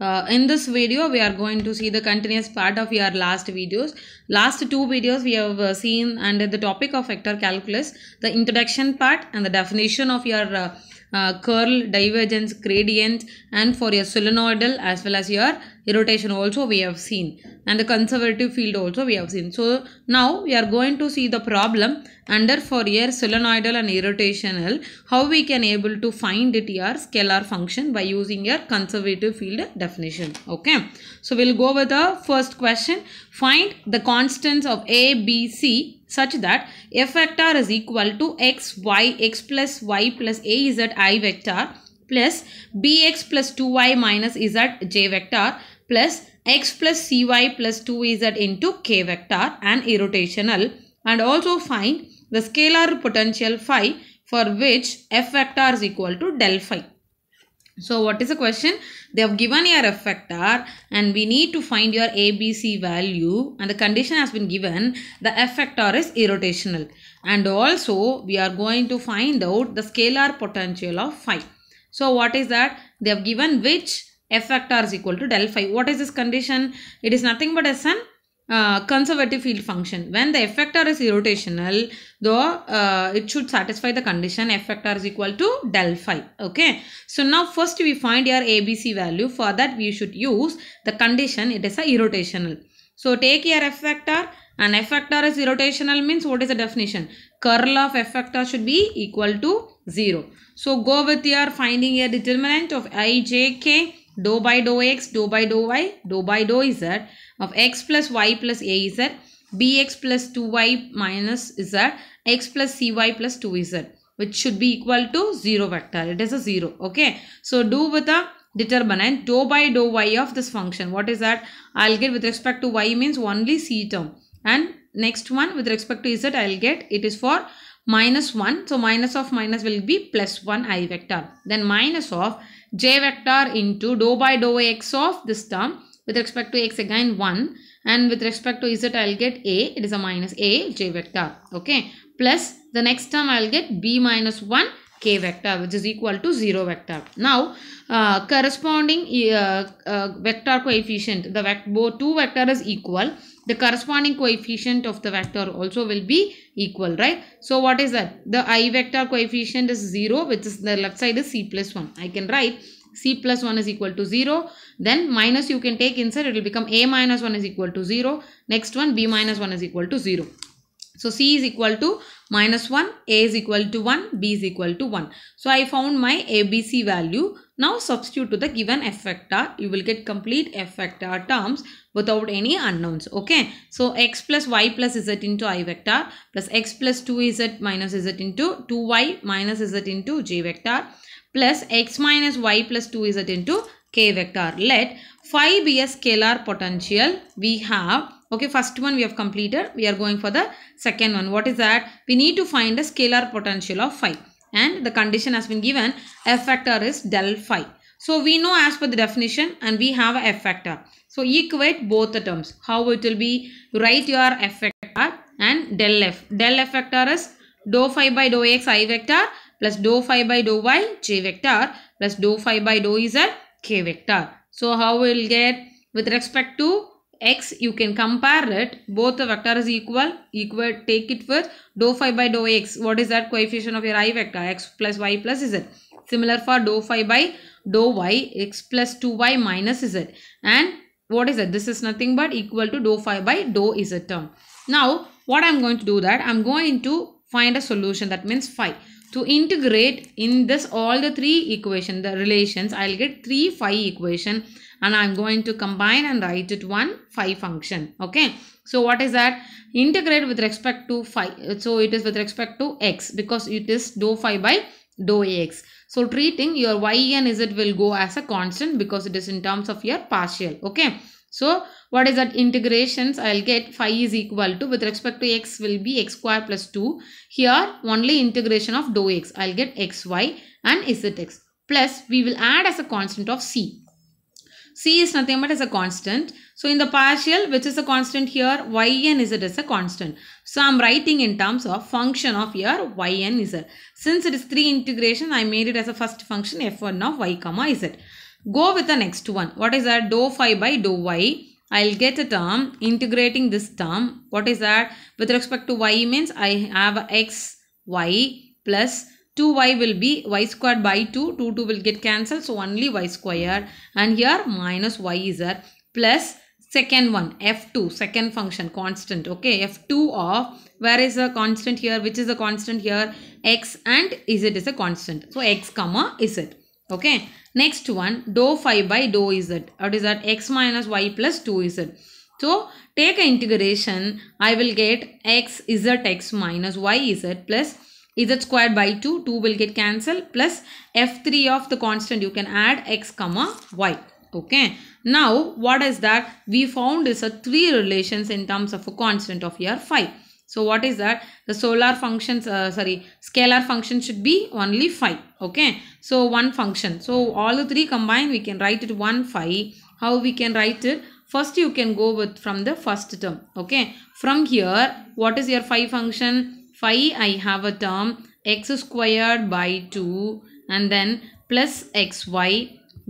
Uh, in this video we are going to see the continuous part of your last videos last two videos we have uh, seen under the topic of vector calculus the introduction part and the definition of your uh, uh, curl, divergence, gradient and for your solenoidal as well as your rotation also we have seen and the conservative field also we have seen. So now we are going to see the problem under for your solenoidal and irrotational how we can able to find it your scalar function by using your conservative field definition. Okay. So we'll go with the first question. Find the constants of A, B, C such that f vector is equal to x y x plus y plus a z i vector plus bx plus 2y minus z j vector plus x plus cy plus 2z into k vector and irrotational and also find the scalar potential phi for which f vector is equal to del phi. So what is the question? They have given your F vector and we need to find your ABC value and the condition has been given the F vector is irrotational and also we are going to find out the scalar potential of phi. So what is that? They have given which F vector is equal to del phi. What is this condition? It is nothing but as an uh, conservative field function. When the effector is irrotational, though uh, it should satisfy the condition effector is equal to del phi. Okay. So now first we find your ABC value. For that we should use the condition it is a irrotational. So take your f and is irrotational means what is the definition? Curl of f should be equal to 0. So go with your finding your determinant of i, j, k dou by dou x, dou by dou y, dou by dou z of x plus y plus az, bx plus 2y minus z, x plus cy plus 2z which should be equal to 0 vector. It is a 0. Okay. So do with a determinant dou by dou y of this function. What is that? I'll get with respect to y means only c term. And next one with respect to z I'll get it is for minus 1. So minus of minus will be plus 1 i vector. Then minus of j vector into dou by dou x of this term with respect to x again 1 and with respect to z I'll get a it is a minus a j vector okay plus the next term I'll get b minus 1 k vector which is equal to 0 vector. Now uh, corresponding uh, uh, vector coefficient the vector both two vector is equal the corresponding coefficient of the vector also will be equal, right? So what is that? The i vector coefficient is 0, which is the left side is c plus 1. I can write c plus 1 is equal to 0. Then minus you can take inside, it will become a minus 1 is equal to 0. Next one, b minus 1 is equal to 0. So C is equal to minus 1, A is equal to 1, B is equal to 1. So I found my ABC value. Now substitute to the given F vector. You will get complete F vector terms without any unknowns. Okay. So X plus Y plus Z into I vector plus X plus 2Z minus Z into 2Y minus Z into J vector plus X minus Y plus 2Z into K vector. Let phi be a scalar potential. We have okay first one we have completed we are going for the second one what is that we need to find the scalar potential of phi and the condition has been given f factor is del phi so we know as per the definition and we have a f factor so equate both the terms how it will be write your f factor and del f del f factor is dou phi by dou x i vector plus dou phi by dou y j vector plus dou phi by dou z k vector so how we will get with respect to x you can compare it both the vector is equal equal take it with dou phi by dou x what is that coefficient of your i vector x plus y plus z similar for dou phi by dou y x plus 2y minus z and what is it this is nothing but equal to dou phi by dou z term now what i'm going to do that i'm going to find a solution that means phi to integrate in this all the three equation the relations i'll get 3 phi equation and I'm going to combine and write it one phi function. Okay. So what is that? Integrate with respect to phi. So it is with respect to x because it is dou phi by dou ax. So treating your y and z will go as a constant because it is in terms of your partial. Okay. So what is that integrations? I'll get phi is equal to with respect to x will be x square plus 2. Here only integration of dou x. I'll get xy and zx plus we will add as a constant of c. C is nothing but as a constant. So in the partial, which is a constant here, yn z is a constant. So I'm writing in terms of function of your yn z. Since it is three integration, I made it as a first function f1 of y comma z. Go with the next one. What is that? Dou phi by dou y. I'll get a term integrating this term. What is that? With respect to y means I have x y plus 2y will be y squared by 2. 2, 2 will get cancelled. So, only y squared. And here minus y is there. Plus second one f2 second function constant okay f2 of where is a constant here which is a constant here x and z is a constant so x comma z okay next one dou phi by dou z what is that x minus y plus 2z so take an integration i will get x z x minus y z plus is it squared by 2, 2 will get cancelled plus f3 of the constant you can add x comma y okay now what is that we found is a three relations in terms of a constant of your phi. so what is that the solar functions uh, sorry scalar function should be only phi. okay so one function so all the three combined we can write it 1 phi. how we can write it first you can go with from the first term okay from here what is your phi function Phi, I have a term x squared by 2 and then plus xy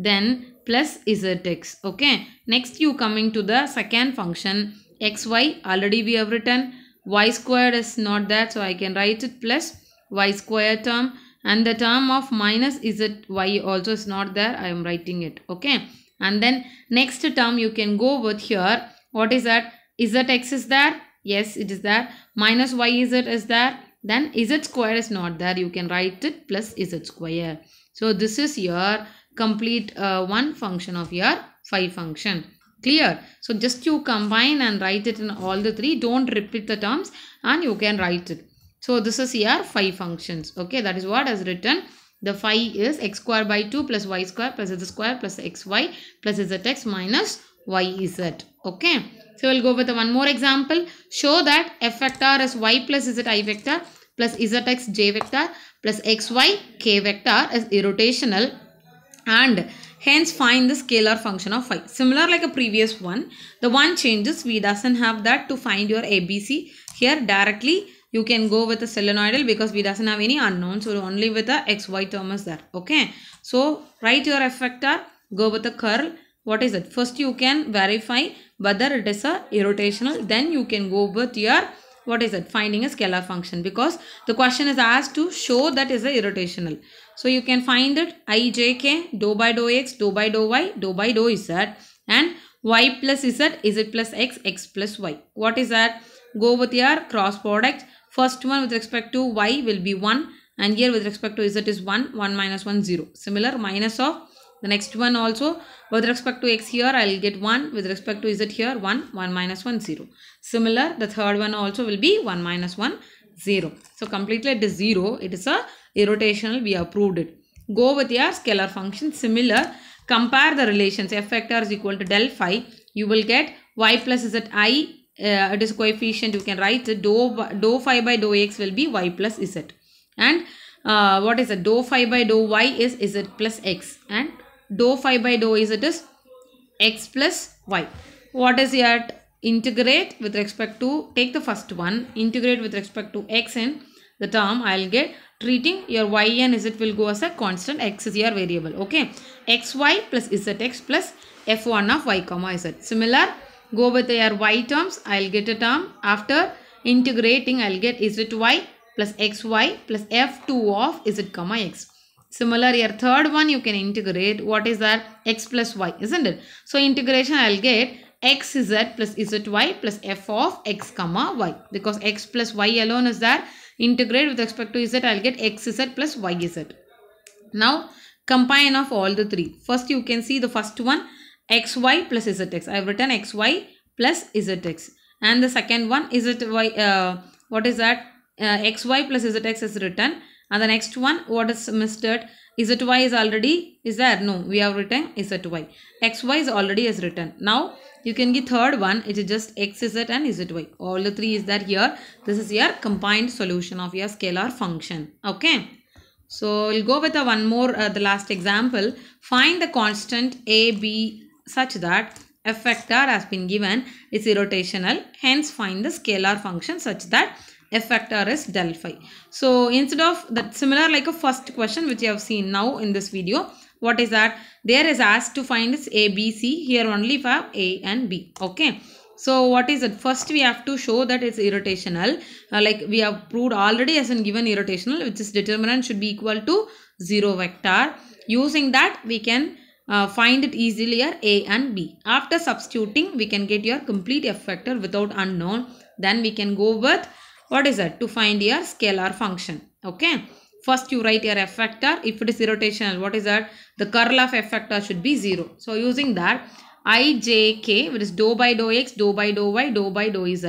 then plus zx okay next you coming to the second function xy already we have written y squared is not that so I can write it plus y squared term and the term of minus is y also is not there I am writing it okay and then next term you can go with here what is that zx is there Yes, it is there. Minus yz is there. Then z square is not there. You can write it plus z square. So this is your complete uh, one function of your phi function. Clear? So just you combine and write it in all the three. Don't repeat the terms and you can write it. So this is your phi functions. Okay, that is what is written. The phi is x square by 2 plus y square plus z square plus xy plus zx minus yz. Okay. So we'll go with one more example. Show that f vector is y plus z i vector plus zx j vector plus xy k vector is irrotational and hence find the scalar function of phi. Similar like a previous one, the one changes. We doesn't have that to find your ABC. Here directly you can go with a solenoidal because we doesn't have any unknown. So only with the xy term is there. Okay. So write your f vector. Go with the curl. What is it? First you can verify whether it is a irrotational then you can go with your what is it finding a scalar function because the question is asked to show that is a irrotational so you can find it ijk dou by dou x dou by dou y dou by dou z and y plus z is it plus x x plus y what is that go with your cross product first one with respect to y will be 1 and here with respect to z is 1 1 minus 1 0 similar minus of the next one also with respect to x here I will get 1 with respect to z here 1 1 minus 1 0. Similar the third one also will be 1 minus 1 0. So completely it is 0 it is a irrotational we have proved it. Go with your scalar function similar compare the relations f vector is equal to del phi you will get y plus z i uh, it is coefficient you can write do do phi by do x will be y plus z and uh, what is it dou phi by dou y is z plus x and dou phi by dou is it is x plus y. What is it? Integrate with respect to, take the first one, integrate with respect to x and the term I'll get treating your y n is it will go as a constant x is your variable okay xy plus zx plus f1 of y comma z similar go with your y terms i'll get a term after integrating i'll get zy plus xy plus f2 of z comma x Similar here, third one you can integrate. What is that? x plus y, isn't it? So integration I'll get x z plus zy plus f of x comma y because x plus y alone is there. Integrate with respect to z, I'll get x z plus y z. Now combine of all the three. First you can see the first one xy plus zx. I have written xy plus zx and the second one is it y uh, what is that uh, xy plus zx is written and the next one, what is missed? z it. y is already, is there? No, we have written is it y. X y is already is written. Now, you can get third one, it is just XZ and ZY. All the three is that here. This is your combined solution of your scalar function. Okay. So, we'll go with a one more, uh, the last example. Find the constant A, B such that f vector has been given is irrotational. Hence, find the scalar function such that F vector is del phi. So instead of that similar like a first question which you have seen now in this video, what is that? There is asked to find is A, B, C. Here only have A and B. Okay. So what is it? First we have to show that it's irrotational. Uh, like we have proved already as in given irrotational which is determinant should be equal to 0 vector. Using that we can uh, find it easily here A and B. After substituting we can get your complete F vector without unknown. Then we can go with what is that? To find your scalar function. Okay. First you write your f vector. If it is rotational, what is that? The curl of f vector should be 0. So using that, i, j, k, which is dou by dou x, dou by dou y, dou by dou z,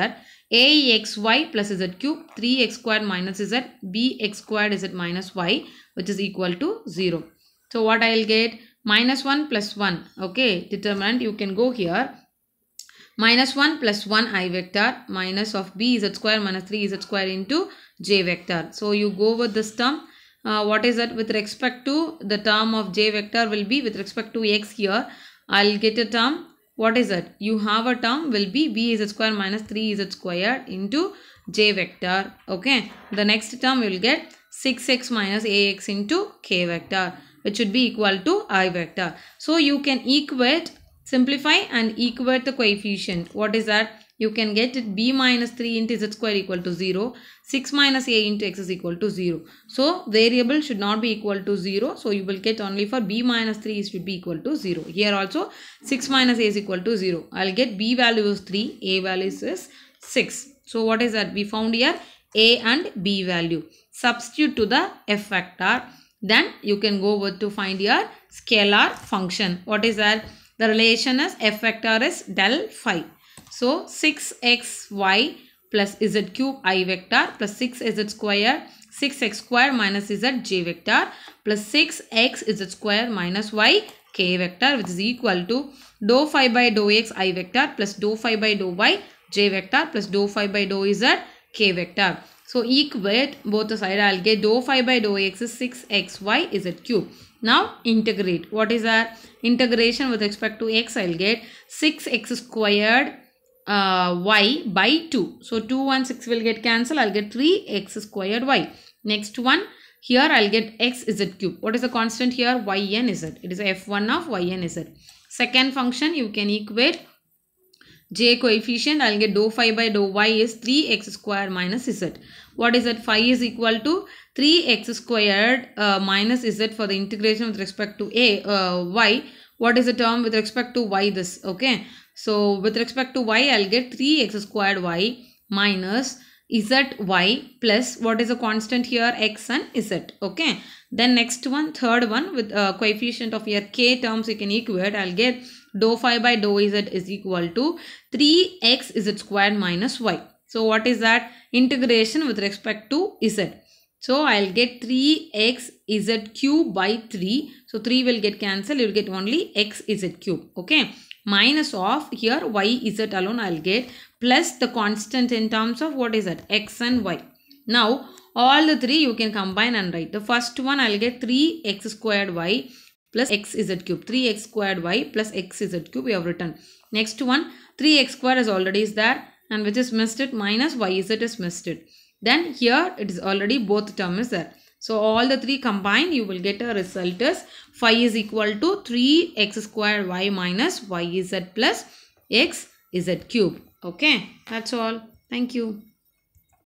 a x y plus z cube, 3 x squared minus z, b x squared z minus y, which is equal to 0. So what I will get? Minus 1 plus 1. Okay, determinant you can go here minus 1 plus 1 i vector minus of b z square minus 3 z square into j vector. So you go with this term. Uh, what is that with respect to the term of j vector will be with respect to x here. I'll get a term. What is it? You have a term will be b z square minus 3 z square into j vector. Okay. The next term you will get 6x minus ax into k vector which should be equal to i vector. So you can equate Simplify and equate the coefficient. What is that? You can get it b minus 3 into z square equal to 0. 6 minus a into x is equal to 0. So, variable should not be equal to 0. So, you will get only for b minus 3 should be equal to 0. Here also 6 minus a is equal to 0. I will get b value is 3, a value is 6. So, what is that? We found here a and b value. Substitute to the f factor. Then you can go over to find your scalar function. What is that? The relation is f vector is del phi. So 6xy plus z cube i vector plus 6z square 6x square minus z j vector plus 6x z square minus y k vector which is equal to dou phi by dou x i vector plus dou phi by dou y j vector plus dou phi by dou z k vector. So equate both the side I'll get dou phi by dou x is 6xy z cube. Now integrate. What is our integration with respect to x? I will get 6x squared uh, y by 2. So 2, 1, 6 will get cancelled. I will get 3x squared y. Next one. Here I will get x z cube. What is the constant here? y n z. It is f1 of y n z. Second function you can equate j coefficient i'll get dou phi by dou y is 3x square minus z what is that phi is equal to 3x squared uh, minus z for the integration with respect to a uh, y what is the term with respect to y this okay so with respect to y i'll get 3x squared y minus z y plus what is a constant here x and z okay then next one third one with a uh, coefficient of your k terms you can equate i'll get dou phi by dou z is equal to 3x z squared minus y so what is that integration with respect to z so i'll get 3x z cube by 3 so 3 will get cancelled you'll get only x z cube okay minus of here y z alone i'll get plus the constant in terms of what is that x and y. Now all the three you can combine and write. The first one I'll get 3x squared y plus x is z cube 3x squared y plus x is z cube we have written next one 3x squared is already is there and which is missed it minus y is it is missed it then here it is already both term is there so all the three combined you will get a result is phi is equal to 3x squared y minus y is z plus x is z cube Okay, that's all. Thank you.